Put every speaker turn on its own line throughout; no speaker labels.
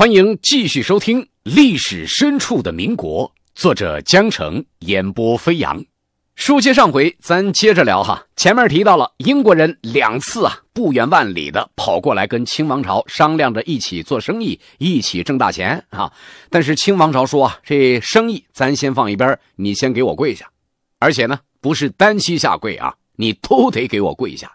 欢迎继续收听《历史深处的民国》，作者江城，演播飞扬。书接上回，咱接着聊哈。前面提到了英国人两次啊，不远万里的跑过来，跟清王朝商量着一起做生意，一起挣大钱啊。但是清王朝说，啊，这生意咱先放一边，你先给我跪下。而且呢，不是单膝下跪啊，你都得给我跪下。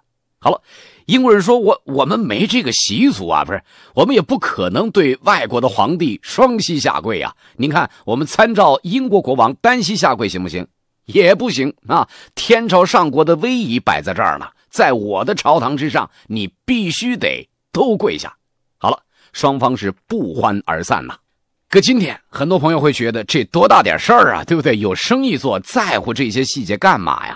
好了，英国人说：“我我们没这个习俗啊，不是，我们也不可能对外国的皇帝双膝下跪呀。您看，我们参照英国国王单膝下跪行不行？也不行啊！天朝上国的威仪摆在这儿呢，在我的朝堂之上，你必须得都跪下。”好了，双方是不欢而散了。可今天，很多朋友会觉得这多大点事儿啊，对不对？有生意做，在乎这些细节干嘛呀？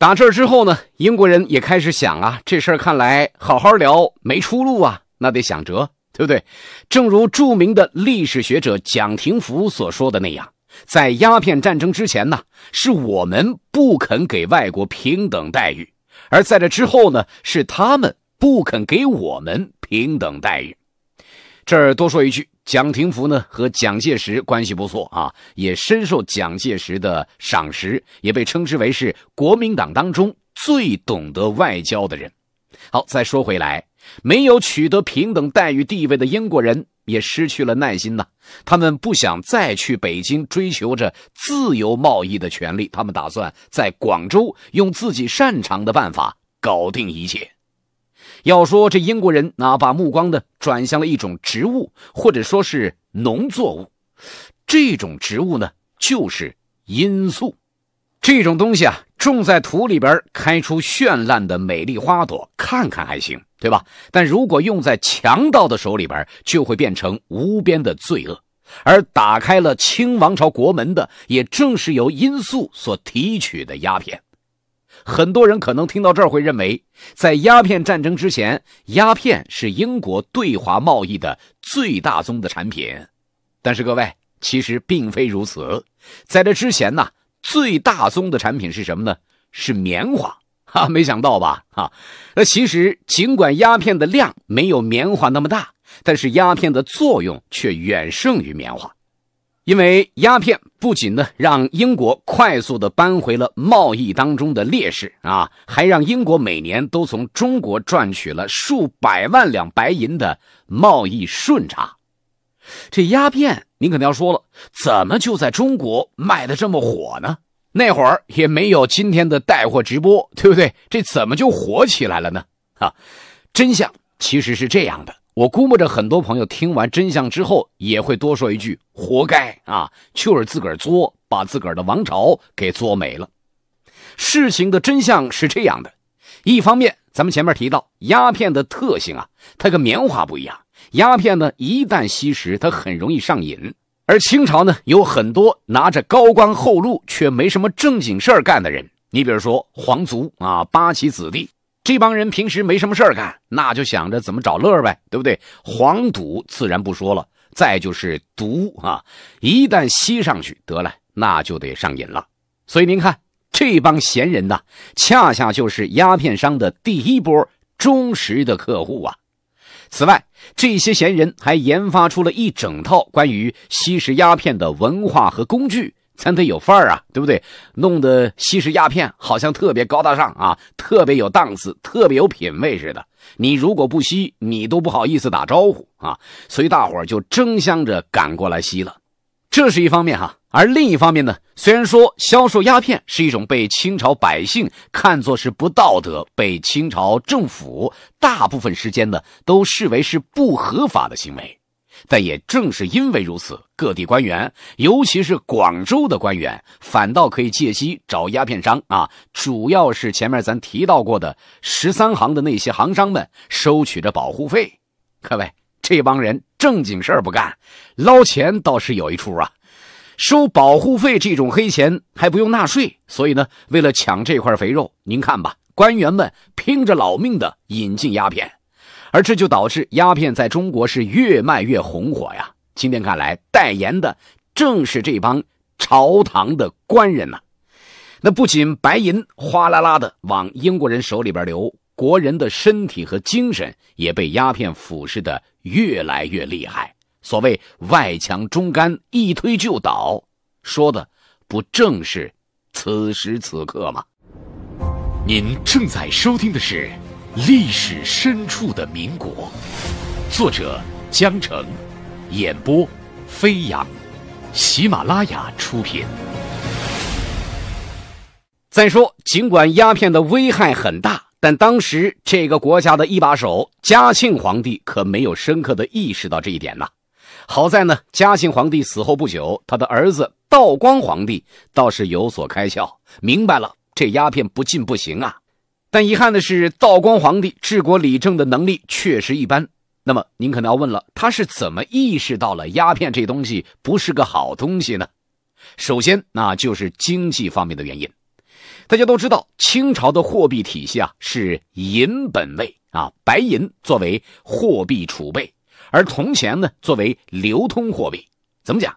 打这之后呢，英国人也开始想啊，这事儿看来好好聊没出路啊，那得想辙，对不对？正如著名的历史学者蒋廷福所说的那样，在鸦片战争之前呢，是我们不肯给外国平等待遇，而在这之后呢，是他们不肯给我们平等待遇。这儿多说一句，蒋廷福呢和蒋介石关系不错啊，也深受蒋介石的赏识，也被称之为是国民党当中最懂得外交的人。好，再说回来，没有取得平等待遇地位的英国人也失去了耐心呢，他们不想再去北京追求着自由贸易的权利，他们打算在广州用自己擅长的办法搞定一切。要说这英国人，哪把目光呢转向了一种植物，或者说是农作物？这种植物呢，就是罂粟。这种东西啊，种在土里边开出绚烂的美丽花朵，看看还行，对吧？但如果用在强盗的手里边，就会变成无边的罪恶。而打开了清王朝国门的，也正是由罂粟所提取的鸦片。很多人可能听到这儿会认为，在鸦片战争之前，鸦片是英国对华贸易的最大宗的产品，但是各位其实并非如此，在这之前呢，最大宗的产品是什么呢？是棉花，哈，没想到吧，啊，那其实尽管鸦片的量没有棉花那么大，但是鸦片的作用却远胜于棉花。因为鸦片不仅呢让英国快速的扳回了贸易当中的劣势啊，还让英国每年都从中国赚取了数百万两白银的贸易顺差。这鸦片，您肯定要说了，怎么就在中国卖的这么火呢？那会儿也没有今天的带货直播，对不对？这怎么就火起来了呢？啊，真相其实是这样的。我估摸着，很多朋友听完真相之后，也会多说一句“活该啊，就是自个儿作，把自个儿的王朝给作没了。”事情的真相是这样的：一方面，咱们前面提到鸦片的特性啊，它跟棉花不一样，鸦片呢一旦吸食，它很容易上瘾。而清朝呢，有很多拿着高官厚禄却没什么正经事儿干的人，你比如说皇族啊、八旗子弟。这帮人平时没什么事儿干，那就想着怎么找乐呗，对不对？黄赌自然不说了，再就是毒啊，一旦吸上去得了，那就得上瘾了。所以您看，这帮闲人呐，恰恰就是鸦片商的第一波忠实的客户啊。此外，这些闲人还研发出了一整套关于吸食鸦片的文化和工具。咱得有范儿啊，对不对？弄得吸食鸦片好像特别高大上啊，特别有档次，特别有品位似的。你如果不吸，你都不好意思打招呼啊。所以大伙儿就争相着赶过来吸了。这是一方面哈，而另一方面呢，虽然说销售鸦片是一种被清朝百姓看作是不道德，被清朝政府大部分时间呢都视为是不合法的行为。但也正是因为如此，各地官员，尤其是广州的官员，反倒可以借机找鸦片商啊，主要是前面咱提到过的十三行的那些行商们收取着保护费。各位，这帮人正经事儿不干，捞钱倒是有一出啊，收保护费这种黑钱还不用纳税，所以呢，为了抢这块肥肉，您看吧，官员们拼着老命的引进鸦片。而这就导致鸦片在中国是越卖越红火呀。今天看来，代言的正是这帮朝堂的官人呐。那不仅白银哗啦啦的往英国人手里边流，国人的身体和精神也被鸦片腐蚀的越来越厉害。所谓外强中干，一推就倒，说的不正是此时此刻吗？您正在收听的是。历史深处的民国，作者江城，演播飞扬，喜马拉雅出品。再说，尽管鸦片的危害很大，但当时这个国家的一把手嘉庆皇帝可没有深刻的意识到这一点呐。好在呢，嘉庆皇帝死后不久，他的儿子道光皇帝倒是有所开窍，明白了这鸦片不禁不行啊。但遗憾的是，道光皇帝治国理政的能力确实一般。那么您可能要问了，他是怎么意识到了鸦片这东西不是个好东西呢？首先，那就是经济方面的原因。大家都知道，清朝的货币体系啊是银本位啊，白银作为货币储备，而铜钱呢作为流通货币。怎么讲？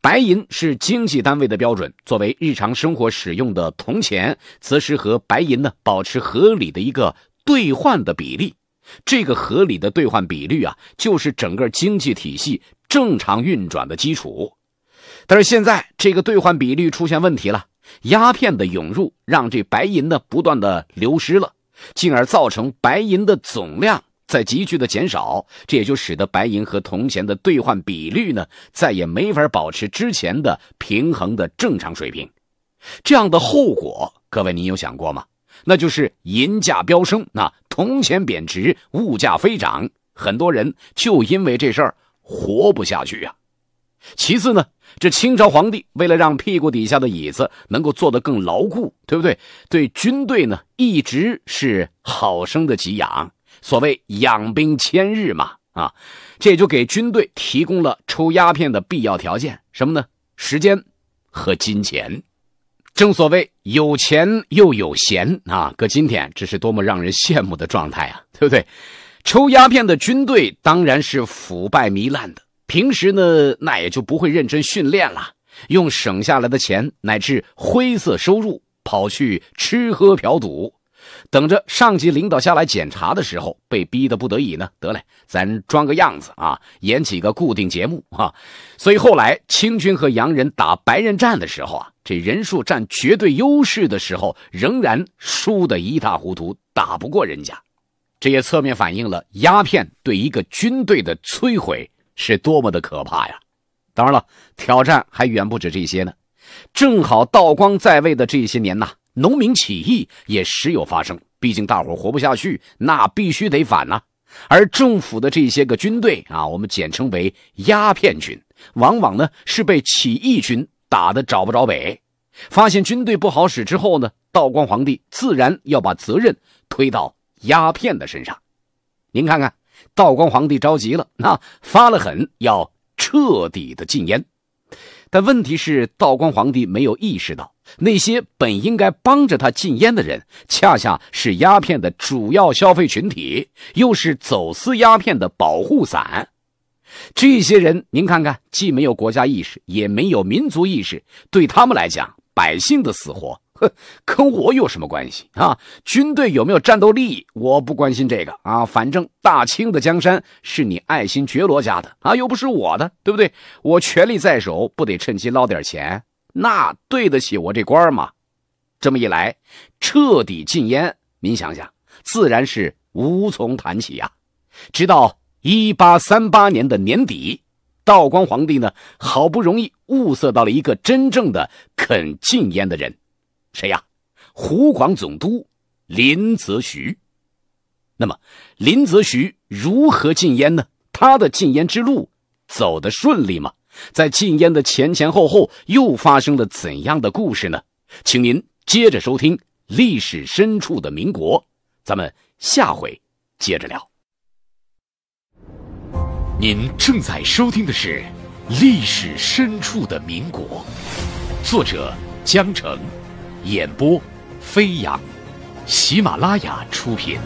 白银是经济单位的标准，作为日常生活使用的铜钱，则是和白银呢保持合理的一个兑换的比例。这个合理的兑换比率啊，就是整个经济体系正常运转的基础。但是现在这个兑换比率出现问题了，鸦片的涌入让这白银呢不断的流失了，进而造成白银的总量。在急剧的减少，这也就使得白银和铜钱的兑换比率呢，再也没法保持之前的平衡的正常水平。这样的后果，各位您有想过吗？那就是银价飙升，那铜钱贬值，物价飞涨，很多人就因为这事儿活不下去呀。其次呢，这清朝皇帝为了让屁股底下的椅子能够坐得更牢固，对不对？对军队呢，一直是好生的给养。所谓养兵千日嘛，啊，这也就给军队提供了抽鸦片的必要条件，什么呢？时间和金钱。正所谓有钱又有闲啊，搁今天这是多么让人羡慕的状态啊，对不对？抽鸦片的军队当然是腐败糜烂的，平时呢，那也就不会认真训练了，用省下来的钱乃至灰色收入跑去吃喝嫖赌。等着上级领导下来检查的时候，被逼得不得已呢，得嘞，咱装个样子啊，演几个固定节目啊。所以后来清军和洋人打白刃战的时候啊，这人数占绝对优势的时候，仍然输得一塌糊涂，打不过人家。这也侧面反映了鸦片对一个军队的摧毁是多么的可怕呀。当然了，挑战还远不止这些呢。正好道光在位的这些年呐。农民起义也时有发生，毕竟大伙活不下去，那必须得反呐。而政府的这些个军队啊，我们简称为鸦片军，往往呢是被起义军打得找不着北。发现军队不好使之后呢，道光皇帝自然要把责任推到鸦片的身上。您看看，道光皇帝着急了，那发了狠，要彻底的禁烟。但问题是，道光皇帝没有意识到，那些本应该帮着他禁烟的人，恰恰是鸦片的主要消费群体，又是走私鸦片的保护伞。这些人，您看看，既没有国家意识，也没有民族意识，对他们来讲，百姓的死活。跟我有什么关系啊？军队有没有战斗力，我不关心这个啊。反正大清的江山是你爱新觉罗家的啊，又不是我的，对不对？我权力在手，不得趁机捞点钱？那对得起我这官吗？这么一来，彻底禁烟，您想想，自然是无从谈起呀。直到一八三八年的年底，道光皇帝呢，好不容易物色到了一个真正的肯禁烟的人。谁呀？湖广总督林则徐。那么，林则徐如何禁烟呢？他的禁烟之路走得顺利吗？在禁烟的前前后后，又发生了怎样的故事呢？请您接着收听《历史深处的民国》，咱们下回接着聊。您正在收听的是《历史深处的民国》，作者江城。演播，飞扬，喜马拉雅出品。